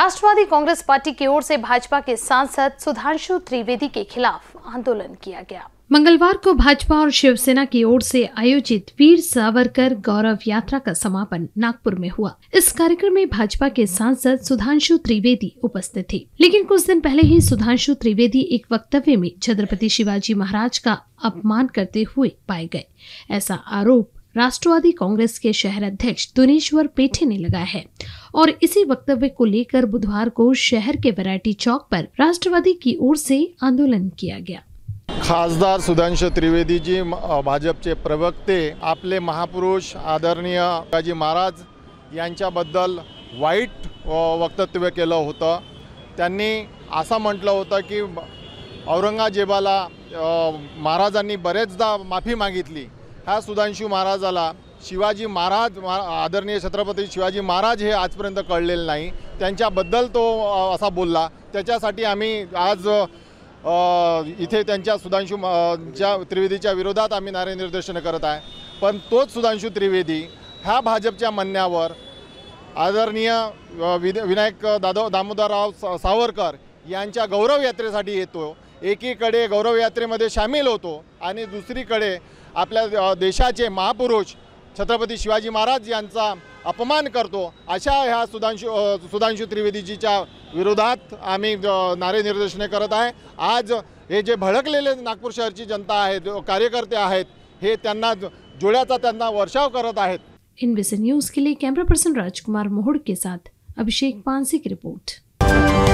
Rashtrawadi Congress Party की ओर से भाजपा के सांसद सुधांशु त्रिवेदी के खिलाफ आंदोलन किया गया मंगलवार को भाजपा और शिवसेना की ओर से आयोजित वीर सावरकर गौरव यात्रा का समापन नागपुर में हुआ इस कार्यक्रम में भाजपा के सांसद सुधांशु त्रिवेदी उपस्थित थे लेकिन कुछ दिन पहले ही सुधांशु त्रिवेदी एक वक्तव्य में छत्रपति शिवाजी महाराज का अपमान करते हुए पाए गए ऐसा आरोप राष्ट्रवादी कांग्रेस के शहर अध्यक्ष दुनेश्वर पेठे ने लगाया है और इसी वक्तव्य को लेकर बुधवार को शहर के वैरायटी चौक पर राष्ट्रवादी की ओर से आंदोलन किया गया खासदार सुधांशु जी भाजपचे प्रवक्ते आपले महापुरुष आदरणीय शिवाजी महाराज यांच्याबद्दल वाईट वक्तव्य केलं होतं त्यांनी असं म्हटलं होतं की औरंगाजेबाला महाराजांनी बरेचदा माफी मागितली हा सुधांशु महाराजाला शिवाजी महाराज आदरणीय छत्रपती शिवाजी महाराज हे आजपर्यंत कळलेलं नाही त्यांच्याबद्दल तो असा बोलला त्याच्यासाठी आम्ही आज इथे त्यांच्या सुधांशू ज्या त्रिवेदीच्या विरोधात आम्ही नारे निर्देशन करत आहे पण तोच सुधांशू त्रिवेदी ह्या भाजपच्या म्हणण्यावर आदरणीय विद विनायक दादो दामोदरराव स सावरकर यांच्या गौरव येतो एकीकडे गौरवयात्रेमध्ये सामील होतो आणि दुसरीकडे आपल्या देशाचे महापुरुष छत्रपती शिवाजी महाराज यांचा अपमान करतो अशा ह्या सुधांशू सुधांशु त्रिवेदीजीच्या विरोधात आम्ही नारे निर्देशने करत आहे आज हे जे भडकलेले नागपूर शहरची जनता आहे कार्यकर्ते आहेत हे त्यांना जोड्याचा त्यांना वर्षाव करत आहेत इनबीसी न्यूज के लिए कैमरा पर्सन राजकुमार मोहड़ के साथ अभिषेक पानसी की रिपोर्ट